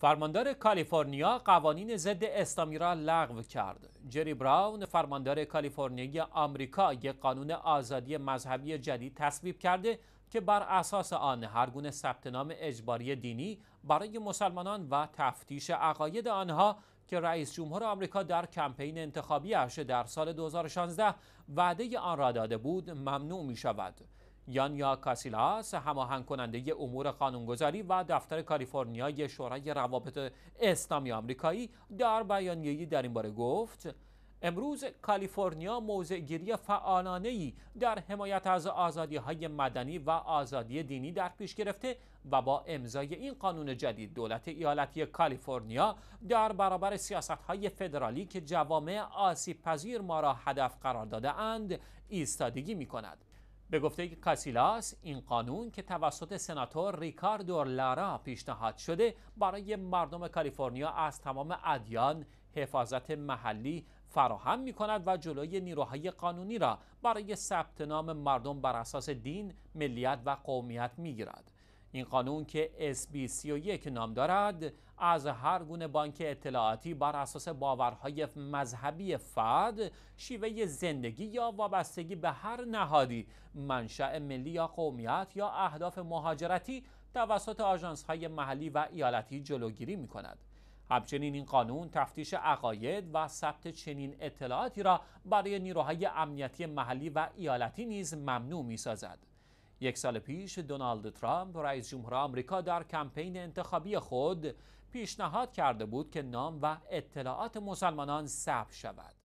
فرماندار کالیفرنیا قوانین ضد اسلامی را لغو کرد. جری براون فرماندار کالیفرنیای آمریکا یک قانون آزادی مذهبی جدید تصویب کرده که بر اساس آن هر گونه ثبت نام اجباری دینی برای مسلمانان و تفتیش عقاید آنها که رئیس جمهور آمریکا در کمپین انتخابی در سال 2016 وعده آن را داده بود ممنوع می شود. یانیا کاسیلاس هماهنگ کننده امور قانونگذاری و دفتر کالیفرنیای شورای روابط اسلامی آمریکایی در بیانیه‌ای در این باره گفت امروز کالیفرنیا موضعگیری فعالانه ای در حمایت از آزادی های مدنی و آزادی دینی در پیش گرفته و با امضای این قانون جدید دولت ایالتی کالیفرنیا در برابر سیاست های فدرالی که جوامع آسیب پذیر ما را هدف قرار داده اند ایستادگی می کند. به گفته کاسیلاس این قانون که توسط سناتور ریکاردو لارا پیشنهاد شده برای مردم کالیفرنیا از تمام ادیان حفاظت محلی فراهم می کند و جلوی نیروهای قانونی را برای ثبت نام مردم بر اساس دین، ملیت و قومیت می گیرد. این قانون که SB31 نام دارد از هر گونه بانک اطلاعاتی بر اساس باورهای مذهبی فرد شیوه زندگی یا وابستگی به هر نهادی منشأ ملی یا قومیت یا اهداف مهاجرتی توسط آژانس‌های محلی و ایالتی جلوگیری می کند. همچنین این قانون تفتیش عقاید و ثبت چنین اطلاعاتی را برای نیروهای امنیتی محلی و ایالتی نیز ممنوع می سازد. یک سال پیش دونالد ترامپ رئیس جمهور آمریکا در کمپین انتخابی خود پیشنهاد کرده بود که نام و اطلاعات مسلمانان ثبت شود